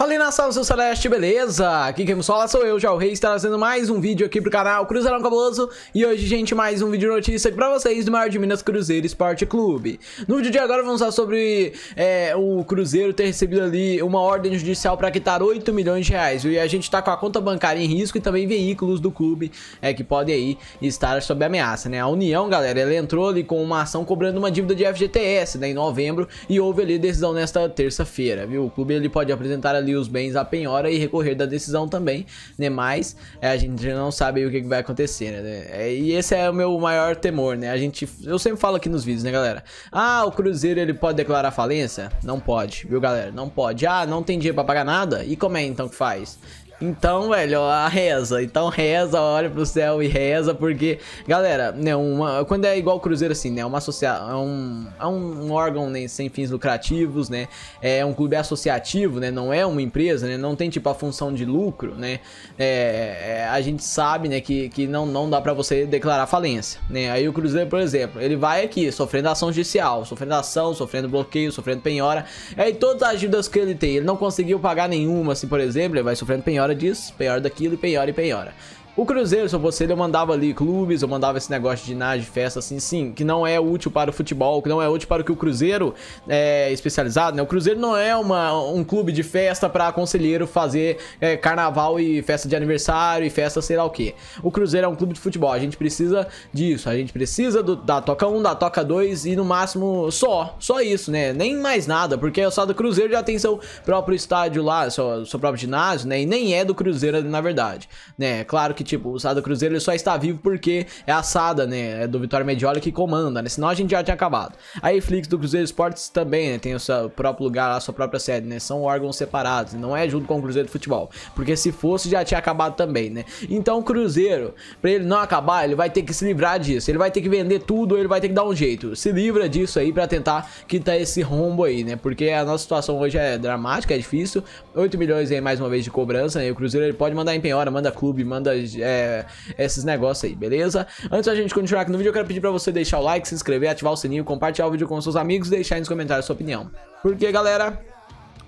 Falei na sala seu Celeste, beleza? Aqui quem me fala sou eu, já o Reis, trazendo mais um vídeo aqui pro canal Cruzeirão Cabuloso E hoje, gente, mais um vídeo de notícia aqui pra vocês do maior de Minas Cruzeiro Esporte Clube No vídeo de agora vamos falar sobre é, o Cruzeiro ter recebido ali uma ordem judicial pra quitar 8 milhões de reais E a gente tá com a conta bancária em risco e também veículos do clube é, que podem aí estar sob ameaça, né? A União, galera, ela entrou ali com uma ação cobrando uma dívida de FGTS, né, em novembro E houve ali decisão nesta terça-feira, viu? O clube ele pode apresentar ali ali os bens à penhora e recorrer da decisão também, né? Mas é, a gente não sabe o que, vai acontecer, né? É, e esse é o meu maior temor, né? A gente, eu sempre falo aqui nos vídeos, né, galera? Ah, o Cruzeiro ele pode declarar falência? Não pode, viu, galera? Não pode. Ah, não tem dinheiro para pagar nada? E como é então que faz? Então, velho, ó, reza. Então reza, olha pro céu e reza, porque, galera, né, uma, quando é igual o Cruzeiro, assim, né? É uma associa, é, um, é um órgão né, sem fins lucrativos, né? É um clube associativo, né? Não é uma empresa, né? Não tem tipo a função de lucro, né? É, é a gente sabe, né, que, que não, não dá para você declarar falência, né? Aí o Cruzeiro, por exemplo, ele vai aqui sofrendo ação judicial, sofrendo ação, sofrendo bloqueio, sofrendo penhora. Aí é, todas as ajudas que ele tem, ele não conseguiu pagar nenhuma, assim, por exemplo, ele vai sofrendo penhora penhora disso, penhora daquilo e penhora e penhora. O Cruzeiro, se eu fosse ele, eu mandava ali clubes, eu mandava esse negócio de ginásio, de festa, assim, sim, que não é útil para o futebol, que não é útil para o que o Cruzeiro é especializado, né? O Cruzeiro não é uma, um clube de festa para conselheiro fazer é, carnaval e festa de aniversário e festa sei lá o que. O Cruzeiro é um clube de futebol, a gente precisa disso, a gente precisa do, da Toca 1, da Toca 2 e no máximo só, só isso, né? Nem mais nada, porque o só do Cruzeiro já tem seu próprio estádio lá, seu, seu próprio ginásio, né? E nem é do Cruzeiro, na verdade, né? Claro que que, tipo, o Sada Cruzeiro ele só está vivo porque é a Sada, né? É do Vitória Medioli que comanda, né? Senão a gente já tinha acabado. A Flix do Cruzeiro Esportes também, né? Tem o seu próprio lugar, a sua própria sede, né? São órgãos separados, não é junto com o Cruzeiro de Futebol. Porque se fosse, já tinha acabado também, né? Então o Cruzeiro, pra ele não acabar, ele vai ter que se livrar disso. Ele vai ter que vender tudo, ele vai ter que dar um jeito. Se livra disso aí pra tentar quitar esse rombo aí, né? Porque a nossa situação hoje é dramática, é difícil. 8 milhões aí mais uma vez de cobrança, né? O Cruzeiro ele pode mandar em penhora, manda clube, manda esses, é, esses negócios aí, beleza? Antes da gente continuar aqui no vídeo, eu quero pedir pra você deixar o like, se inscrever, ativar o sininho, compartilhar o vídeo com seus amigos e deixar aí nos comentários a sua opinião. Porque, galera,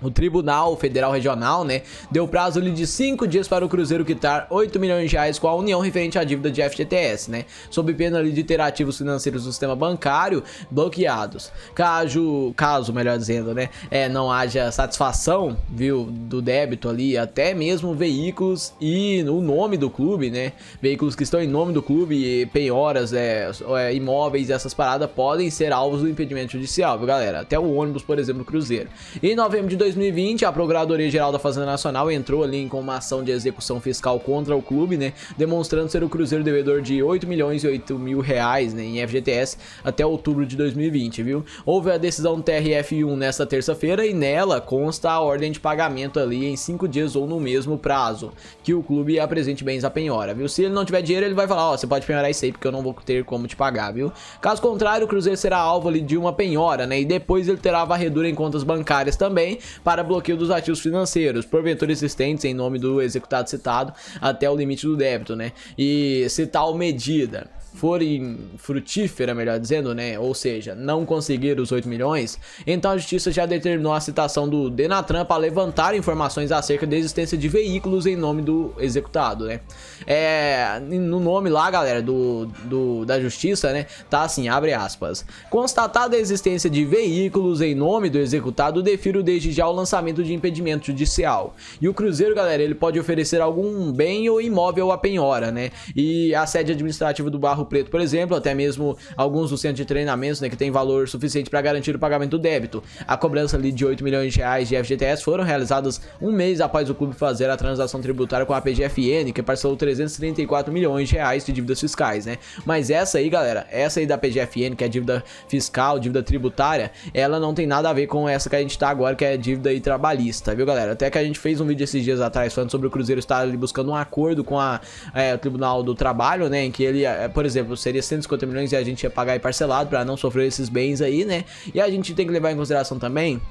o Tribunal Federal Regional, né, deu prazo de 5 dias para o Cruzeiro quitar 8 milhões de reais com a União referente à dívida de FGTS, né, sob pena de ter ativos financeiros do sistema bancário bloqueados. Caso, caso melhor dizendo, né, é, não haja satisfação, viu, do débito ali, até mesmo veículos e o nome do clube, né, veículos que estão em nome do clube, penhoras, é, é, imóveis, essas paradas podem ser alvos do impedimento judicial, viu, galera? Até o ônibus, por exemplo, Cruzeiro. Em novembro de 2020, 2020, a Procuradoria Geral da Fazenda Nacional entrou ali com uma ação de execução fiscal contra o clube, né? Demonstrando ser o Cruzeiro devedor de 8 milhões e 8 mil reais né, em FGTS até outubro de 2020, viu? Houve a decisão TRF1 nesta terça-feira e nela consta a ordem de pagamento ali em 5 dias ou no mesmo prazo que o clube apresente bens à penhora, viu? Se ele não tiver dinheiro, ele vai falar, ó, oh, você pode penhorar isso aí porque eu não vou ter como te pagar, viu? Caso contrário, o Cruzeiro será alvo ali de uma penhora, né? E depois ele terá varredura em contas bancárias também, para bloqueio dos ativos financeiros, porventura existentes em nome do executado citado, até o limite do débito, né? E se tal medida forem frutífera, melhor dizendo, né? Ou seja, não conseguir os 8 milhões, então a justiça já determinou a citação do Denatran para levantar informações acerca da existência de veículos em nome do executado, né? É, no nome lá, galera, do, do da justiça, né? Tá assim, abre aspas. Constatada a existência de veículos em nome do executado, defiro desde já o lançamento de impedimento judicial. E o Cruzeiro, galera, ele pode oferecer algum bem ou imóvel à penhora, né? E a sede administrativa do Barro Preto, por exemplo, até mesmo alguns dos centros de treinamentos, né, que tem valor suficiente para garantir o pagamento do débito. A cobrança ali de 8 milhões de reais de FGTS foram realizadas um mês após o clube fazer a transação tributária com a PGFN, que parcelou 334 milhões de reais de dívidas fiscais, né? Mas essa aí, galera, essa aí da PGFN, que é dívida fiscal, dívida tributária, ela não tem nada a ver com essa que a gente tá agora, que é dívida trabalhista, viu, galera? Até que a gente fez um vídeo esses dias atrás falando sobre o Cruzeiro estar ali buscando um acordo com a, é, o Tribunal do Trabalho, né? Em que ele, é, por exemplo, exemplo, seria 150 milhões e a gente ia pagar aí parcelado para não sofrer esses bens aí, né? E a gente tem que levar em consideração também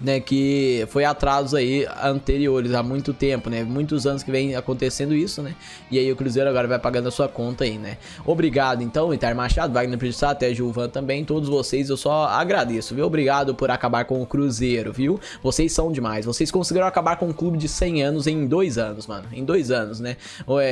né, que foi atrasos aí anteriores, há muito tempo, né? Muitos anos que vem acontecendo isso, né? E aí o Cruzeiro agora vai pagando a sua conta aí, né? Obrigado então, Itar Machado, Wagner Prejudicato, até Gilvan também, todos vocês eu só agradeço, viu? Obrigado por acabar com o Cruzeiro, viu? Vocês são demais, vocês conseguiram acabar com um clube de 100 anos em dois anos, mano, em dois anos, né?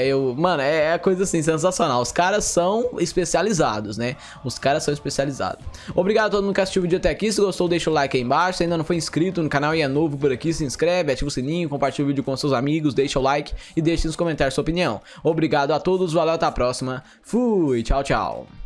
Eu, mano, é, é coisa assim, sensacional, os caras são especializados, né? Os caras são especializados. Obrigado a todo mundo que assistiu o vídeo até aqui, se gostou deixa o like aí embaixo, se ainda não foi inscrito, inscrito no canal e é novo por aqui, se inscreve, ativa o sininho, compartilha o vídeo com seus amigos, deixa o like e deixe nos comentários sua opinião. Obrigado a todos, valeu, até a próxima. Fui, tchau, tchau.